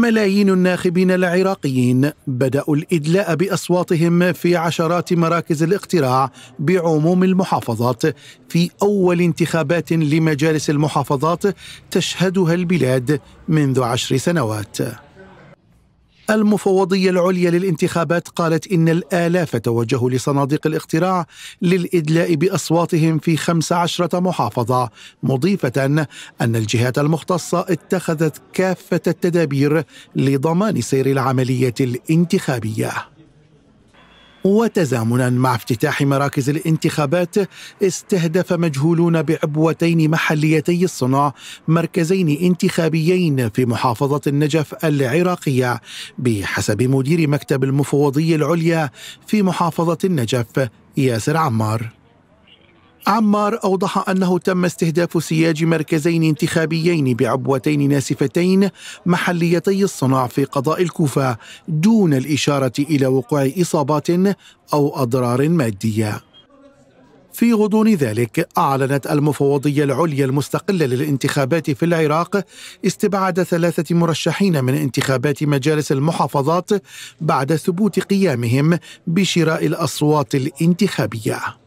ملايين الناخبين العراقيين بدأوا الإدلاء بأصواتهم في عشرات مراكز الاقتراع بعموم المحافظات في أول انتخابات لمجالس المحافظات تشهدها البلاد منذ عشر سنوات المفوضية العليا للانتخابات قالت إن الآلاف توجهوا لصناديق الاقتراع للإدلاء بأصواتهم في 15 محافظة مضيفة أن الجهات المختصة اتخذت كافة التدابير لضمان سير العملية الانتخابية وتزامنا مع افتتاح مراكز الانتخابات استهدف مجهولون بعبوتين محليتي الصنع مركزين انتخابيين في محافظة النجف العراقية بحسب مدير مكتب المفوضية العليا في محافظة النجف ياسر عمار عمار أوضح أنه تم استهداف سياج مركزين انتخابيين بعبوتين ناسفتين محليتي الصنع في قضاء الكوفة دون الإشارة إلى وقوع إصابات أو أضرار مادية. في غضون ذلك أعلنت المفوضية العليا المستقلة للانتخابات في العراق استبعاد ثلاثة مرشحين من انتخابات مجالس المحافظات بعد ثبوت قيامهم بشراء الأصوات الانتخابية.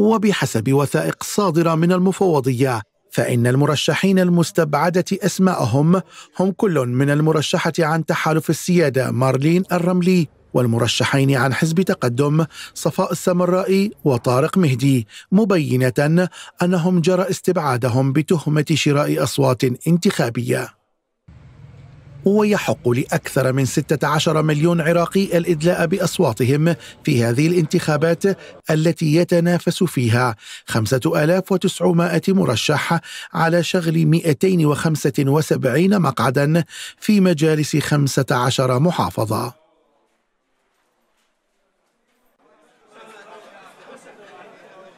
وبحسب وثائق صادرة من المفوضية فإن المرشحين المستبعدة أسماءهم هم كل من المرشحة عن تحالف السيادة مارلين الرملي والمرشحين عن حزب تقدم صفاء السمرائي وطارق مهدي مبينة أنهم جرى استبعادهم بتهمة شراء أصوات انتخابية ويحق لأكثر من 16 مليون عراقي الإدلاء بأصواتهم في هذه الانتخابات التي يتنافس فيها 5900 مرشح على شغل 275 مقعدا في مجالس 15 محافظة